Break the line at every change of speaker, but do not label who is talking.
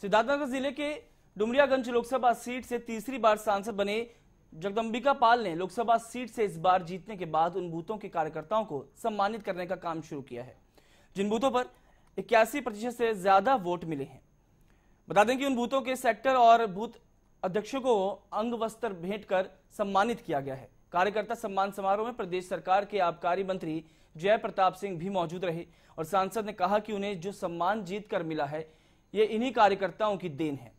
सिद्धार्थनगर जिले के डुमरियागंज लोकसभा सीट से तीसरी बार सांसद बने जगदम्बिका पाल ने लोकसभा सीट से इस बार जीतने के बाद उन बूथों के कार्यकर्ताओं को सम्मानित करने का काम शुरू किया है जिन बूथों पर इक्यासी प्रतिशत से ज्यादा वोट मिले हैं बता दें कि उन बूथों के सेक्टर और बूथ अध्यक्षों को अंग वस्त्र भेंट कर सम्मानित किया गया है कार्यकर्ता सम्मान समारोह में प्रदेश सरकार के आबकारी मंत्री जय प्रताप सिंह भी मौजूद रहे और सांसद ने कहा कि उन्हें जो सम्मान जीत कर मिला है ये इन्हीं कार्यकर्ताओं की देन है